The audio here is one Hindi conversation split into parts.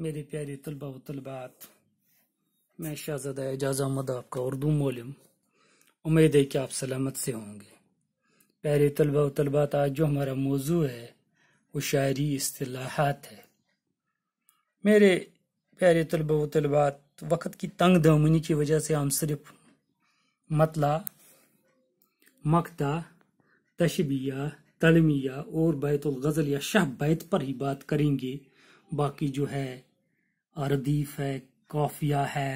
मेरे प्यारे तलबा व तलबात मैं शाहजादा एजाज अहमद आपका उर्दू मोलम उम्मीद है कि आप सलामत से होंगे प्यारे तलबा व तलबात आज जो हमारा मौजू है वो शायरी असलाहत है मेरे प्यारे तलबा व तलबात वक्त की तंग दामनी की वजह से हम सिर्फ मतला मकता तशबिया तलमिया और बैतुल गज़ल या शाह बैत पर ही बात करेंगे बाकी जो है अरदीफ है काफिया है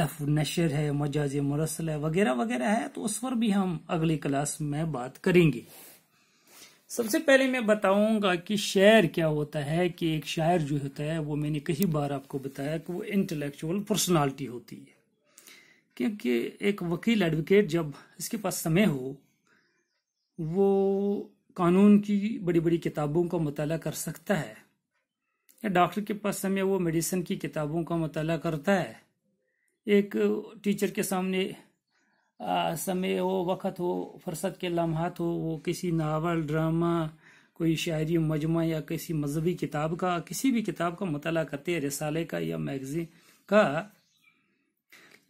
लफ नशर है मजाज मरसल है वगैरह वगैरह है तो उस पर भी हम अगली क्लास में बात करेंगे सबसे पहले मैं बताऊंगा कि शायर क्या होता है कि एक शायर जो होता है वो मैंने कई बार आपको बताया कि वो इंटेलेक्चुअल पर्सनालिटी होती है क्योंकि एक वकील एडवोकेट जब इसके पास समय हो वो कानून की बड़ी बड़ी किताबों का मतलब कर सकता है या डॉक्टर के पास समय वो मेडिसिन की किताबों का मताल करता है एक टीचर के सामने आ, समय हो वक़्त हो फरसत के लम्हात हो वो किसी नावल ड्रामा कोई शायरी मजमा या किसी मजहबी किताब का किसी भी किताब का मताल करते हैं रिसाले का या मैगजीन का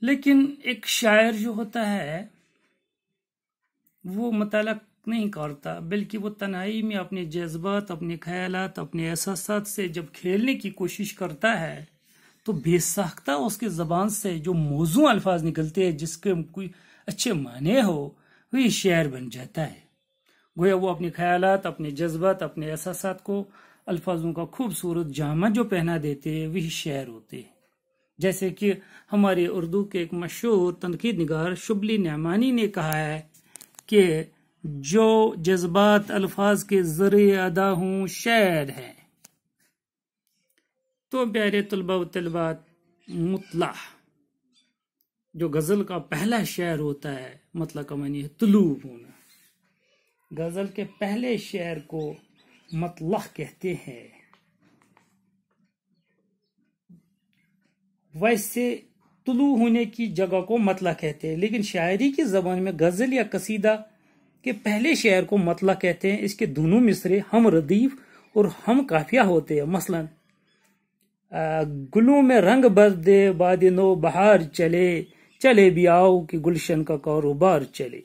लेकिन एक शायर जो होता है वो मताल नहीं करता बल्कि वो तनाई में अपने जज्बात अपने ख्याल अपने एहसास से जब खेलने की कोशिश करता है तो बेसाख्ता उसके ज़बान से जो मौजू अल्फाज निकलते हैं जिसके कोई अच्छे माने हो वो ये बन जाता है गोया वो अपने ख्याल अपने जज्बात अपने एहसास को अल्फाजों का खूबसूरत जामा जो पहना देते हैं वही शेर होते हैं जैसे कि हमारे उर्दू के एक मशहूर तनकीद नगार शुबली नमानी ने कहा है कि जो जज्बात अल्फाज के ज़रिए अदा हूँ शायर है तो प्यारे तलबा तलबात मुतला जो गज़ल का पहला शेर होता है मतलब का मानिए तुलू होना गज़ल के पहले शेर को मतलह कहते हैं वैसे तुलू होने की जगह को मतला कहते हैं लेकिन शायरी की जबान में गज़ल या कसीदा कि पहले शेर को मतला कहते हैं इसके दोनों मिसरे हम रदीफ और हम काफिया होते हैं मसलन गुलों में रंग भर दे बादिनो बहार चले चले भी आओ कि गुलशन का कारोबार चले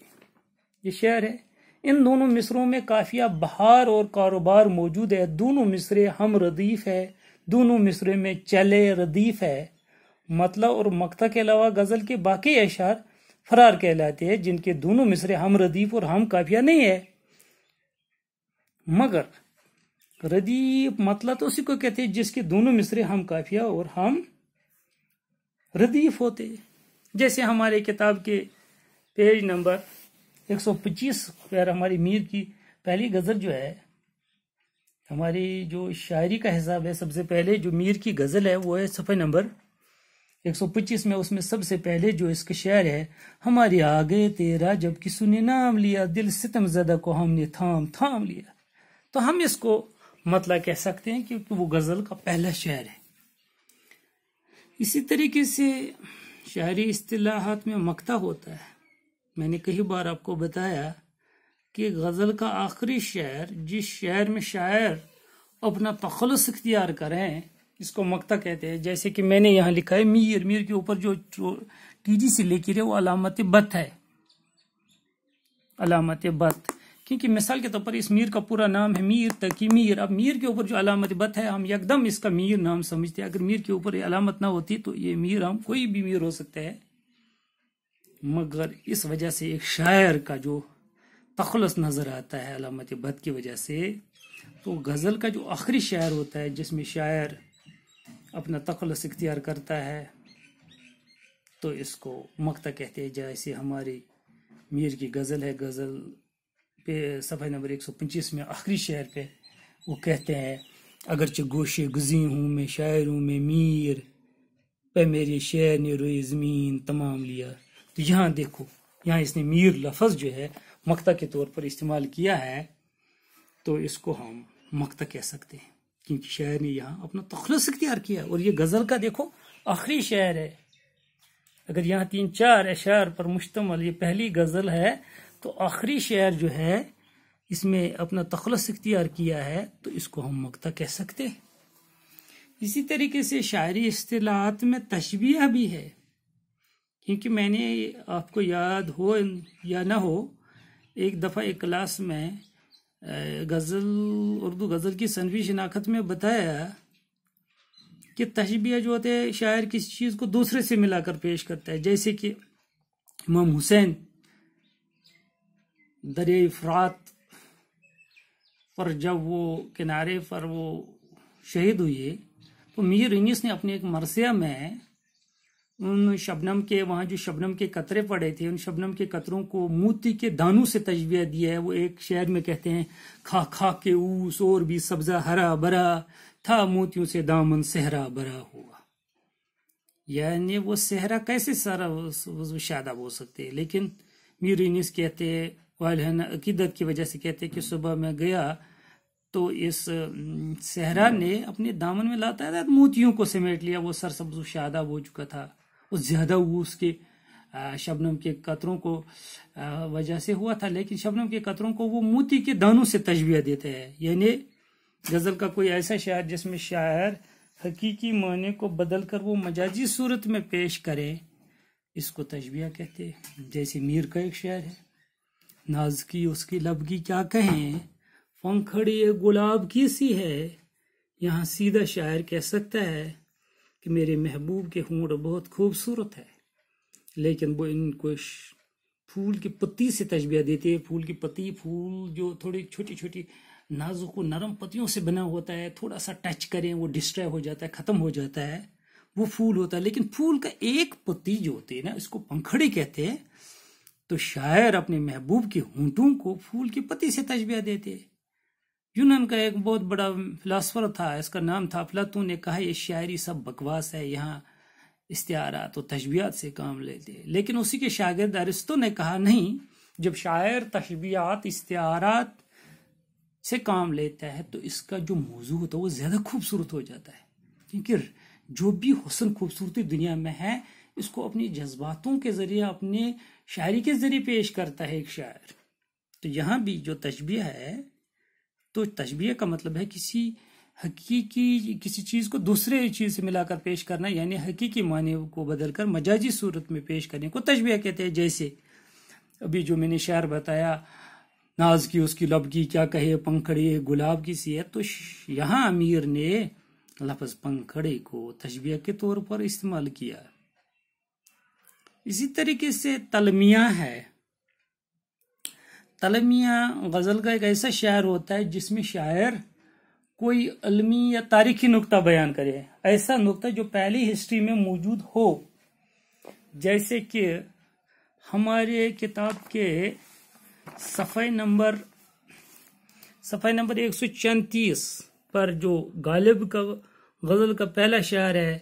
ये शेर है इन दोनों मिसरों में काफिया बहार और कारोबार मौजूद है दोनों मिसरे हम रदीफ है दोनों मिसरे में चले रदीफ है मतला और मकता के अलावा गज़ल के बाकी अशार फरार कहलाते हैं जिनके दोनों मिसरे हम रदीफ और हम काफिया नहीं है मगर रदीफ मतलब तो उसी को कहते हैं जिसके दोनों मिसरे हम काफिया और हम रदीफ होते जैसे हमारे किताब के पेज नंबर 125 पर हमारी मीर की पहली गज़ल जो है हमारी जो शायरी का हिसाब है सबसे पहले जो मीर की गज़ल है वो है सफ़े नंबर 125 में उसमें सबसे पहले जो इसका शेर है हमारे आगे तेरा जबकि सुने नाम लिया दिल सितम जदा को हमने थाम थाम लिया तो हम इसको मतलब कह सकते हैं क्योंकि वो गजल का पहला शेर है इसी तरीके से शायरी अतलाहत में मकता होता है मैंने कई बार आपको बताया कि गज़ल का आखिरी शेर जिस शेर में शायर अपना तखलस इख्तियार करें इसको मकता कहते हैं जैसे कि मैंने यहाँ लिखा है मीर मीर के ऊपर जो टीजी से लेकर है वो अलामत बत है अलामत बत क्योंकि मिसाल के तौर पर इस मीर का पूरा नाम है मीर तकी मीर अब मीर के ऊपर जो अलामत बत है हम एकदम इसका मीर नाम समझते हैं अगर मीर के ऊपर अलामत ना होती तो ये मीर हम कोई भी मीर हो सकते हैं मगर इस वजह से एक शायर का जो तखलस नज़र आता है अलामत बद की वजह से तो गज़ल का जो आखिरी शायर होता है जिसमें शायर अपना तखलस इख्तियार करता है तो इसको मकता कहते हैं जैसे हमारी मीर की गज़ल है गज़ल पे सफ़ा नंबर एक सौ पच्चीस में आखिरी शहर पे वो कहते हैं अगरचे गोशे गुजी हूँ मैं शायर हूँ मैं मीर पे मेरे शेर ने रोई ज़मीन तमाम लिया तो यहाँ देखो यहाँ इसने मीर लफज जो है मकता के तौर पर इस्तेमाल किया है तो इसको हम मकता कह सकते हैं क्योंकि शायर ने यहाँ अपना तखलस इख्तियार किया और ये गज़ल का देखो आखिरी शायर है अगर यहाँ तीन चार अशार पर मुश्तमल ये पहली गज़ल है तो आखिरी शायर जो है इसमें अपना तखलस इख्तियार किया है तो इसको हम मकता कह सकते हैं इसी तरीके से शायरी असलाहत में तशबिया भी है क्योंकि मैंने आपको याद हो या ना हो एक दफ़ा एक क्लास में गज़ल उर्दू गज़ल की सनवी शिनाख्त में बताया कि तशबिया जो होते है शायर किसी चीज़ को दूसरे से मिलाकर पेश करता है जैसे कि इमाम हुसैन दरिया अफरात पर जब वो किनारे पर वो शहीद हुए तो मीर इनिस ने अपने एक मरसिया में उन शबनम के वहां जो शबनम के कतरे पड़े थे उन शबनम के कतरों को मोती के दानों से तजबिया दिया है वो एक शहर में कहते हैं खा खा के ऊस और भी सब्जा हरा भरा था मोतियों से दामन सहरा भरा हुआ यानी वो सहरा कैसे सारा शादा हो सकते हैं लेकिन म्यूरिनिस कहते हैं वालहना अकीदत की वजह से कहते हैं कि सुबह मैं गया तो इस सहरा ने अपने दामन में लाता मोतियों को समेट लिया वो सरसब्ज शादा हो चुका था वो ज्यादा वो उसके शबनम के कतरों को वजह से हुआ था लेकिन शबनम के कतरों को वो मोती के दानों से तजबिया देते हैं यानी गज़ल का कोई ऐसा शायर जिसमें शायर हकीकी माने को बदल कर वो मजाजी सूरत में पेश करे इसको तजबिया कहते हैं जैसे मीर का एक शायर है नाज की उसकी लबगी क्या कहें पंखड़ी गुलाब की सी है यहाँ सीधा शायर कह सकता है कि मेरे महबूब के होंठ बहुत खूबसूरत है लेकिन वो इनको फूल की पत्ती से तजबिया देते हैं फूल की पत्ती फूल जो थोड़ी छोटी छोटी नाजुक नरम पत्तियों से बना होता है थोड़ा सा टच करें वो डिस्ट्रॉय हो जाता है ख़त्म हो जाता है वो फूल होता है लेकिन फूल का एक पत्ती जो होती है ना इसको पंखड़ी कहते हैं तो शायर अपने महबूब के होंठों को फूल की पत्ती से तजबिया देते हैं यूनान का एक बहुत बड़ा फिलासफर था इसका नाम था अफलातून ने कहा यह शायरी सब बकवास है यहाँ इश्तारा तो तशबियात से काम लेते लेकिन उसी के शागिर्द अरिस्तो ने कहा नहीं जब शायर तशबियात इश्तारात से काम लेता है तो इसका जो मौजू होता है वो ज़्यादा खूबसूरत हो जाता है क्योंकि जो भी हुसन खूबसूरती दुनिया में है इसको अपने जज्बातों के ज़रिए अपने शायरी के ज़रिए पेश करता है एक शायर तो यहाँ भी जो तशबिया है तो तशबिया का मतलब है किसी हकीकी किसी चीज़ को दूसरे चीज़ से मिलाकर पेश करना यानी हकीकी माने को बदलकर मजाजी सूरत में पेश करने को तशबिया कहते हैं जैसे अभी जो मैंने शायर बताया नाज की उसकी लब की क्या कहे पंखड़े गुलाब की सी है तो यहाँ अमीर ने लफज पंखड़े को तशबिया के तौर पर इस्तेमाल किया इसी तरीके से तलमिया है तलमिया गज़ल का एक ऐसा शायर होता है जिसमें शायर कोई अलमी या तारीखी नुकता बयान करे ऐसा नुकता जो पहली हिस्ट्री में मौजूद हो जैसे कि हमारे किताब के सफ़ाई नंबर सफ़ाई नंबर एक सौ चैंतीस पर जो गालिब का गज़ल का पहला शायर है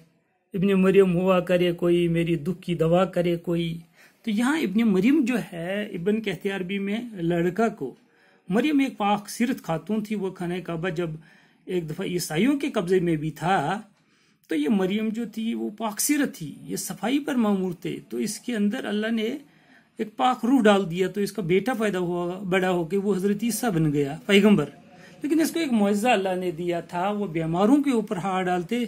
इबन मरियम हुआ करे कोई मेरी दुख की दवा करे कोई तो यहाँ इबन मरियम जो है इबन कहते अरबी में लड़का को मरियम एक सिरत खातून थी वो खाना काबा जब एक दफ़ा ईसाइयों के कब्जे में भी था तो ये मरियम जो थी वो पाकसीरत थी ये सफाई पर मामूर थे तो इसके अंदर अल्लाह ने एक पाक रूह डाल दिया तो इसका बेटा पैदा हुआ बड़ा होकर वो हजरत ईसा बन गया पैगम्बर लेकिन इसको एक मुआवजा अल्लाह ने दिया था वो बीमारों के ऊपर हार डालते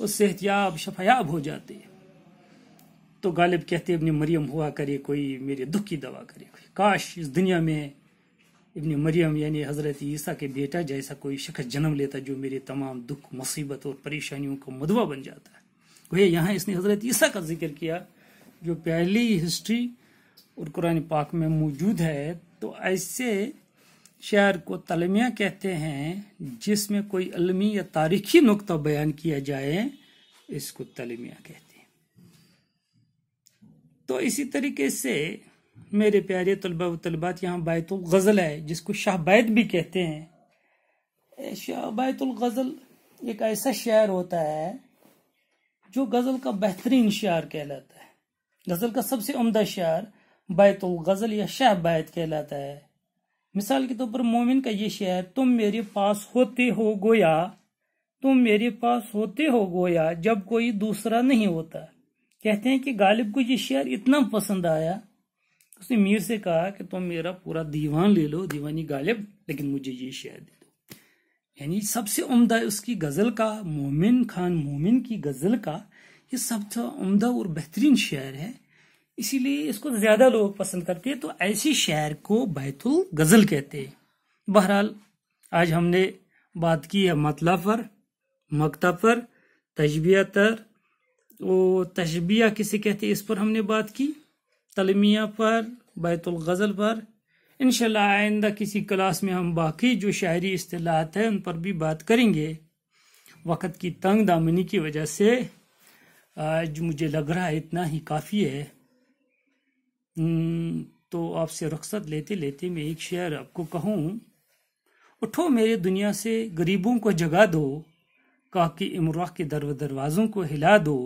और सेहतियाब शफयाब हो जाते तो गालिब कहते इबन मरियम हुआ करे कोई मेरे दुख की दवा करे कोई काश इस दुनिया में इबन मरियम यानी हज़रत ईसा के बेटा जैसा कोई शख्स जन्म लेता जो मेरे तमाम दुख मुसीबत और परेशानियों का मदवा बन जाता है वह यहाँ इसने हज़रत ईसा का जिक्र किया जो पहली हिस्ट्री और कुरान पाक में मौजूद है तो ऐसे शहर को तलमिया कहते हैं जिसमें कोई अलमी या तारीखी नुकता बयान किया जाए इसको तलमिया कहते हैं तो इसी तरीके से मेरे प्यारे तलबा व तलबात यहाँ बैतुल गज़ल है जिसको शाहबायत भी कहते हैं शाहबायतुल गज़ल एक ऐसा शायर होता है जो गज़ल का बेहतरीन शायर कहलाता है गज़ल का सबसे उम्दा शायर बैतुल गज़ल या शाहबायत कहलाता है मिसाल के तौर तो पर मोमिन का ये शायर तुम मेरे पास होते हो गोया तुम मेरे पास होते हो गोया जब कोई दूसरा नहीं होता कहते हैं कि गालिब को ये शेर इतना पसंद आया उसने मीर से कहा कि तुम मेरा पूरा दीवान ले लो दीवानी गालिब लेकिन मुझे ये शेर दे दो यानी सबसे उम्दा उसकी गज़ल का मोमिन खान मोमिन की गज़ल का ये सबसे उम्दा और बेहतरीन शेर है इसीलिए इसको तो ज़्यादा लोग पसंद करते हैं तो ऐसे शेर को बैतुल गज़ल कहते हैं बहरहाल आज हमने बात की है मतला पर मकता पर तजबिया तर वो तशबिया किसे कहते हैं इस पर हमने बात की तलमिया पर गज़ल पर इन आइंदा किसी क्लास में हम बाकी जो शायरी असलाहत है उन पर भी बात करेंगे वक़्त की तंग दामनी की वजह से आज मुझे लग रहा है इतना ही काफ़ी है हम्म, तो आपसे रख्सत लेते लेते मैं एक शेर आपको कहूँ उठो मेरे दुनिया से गरीबों को जगा दो काकी इमरा के दर दरवाज़ों को हिला दो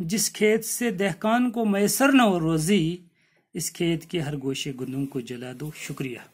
जिस खेत से दहकान को मैसर न हो रोजी इस खेत के हर गोशे गुंदुम को जला दो शुक्रिया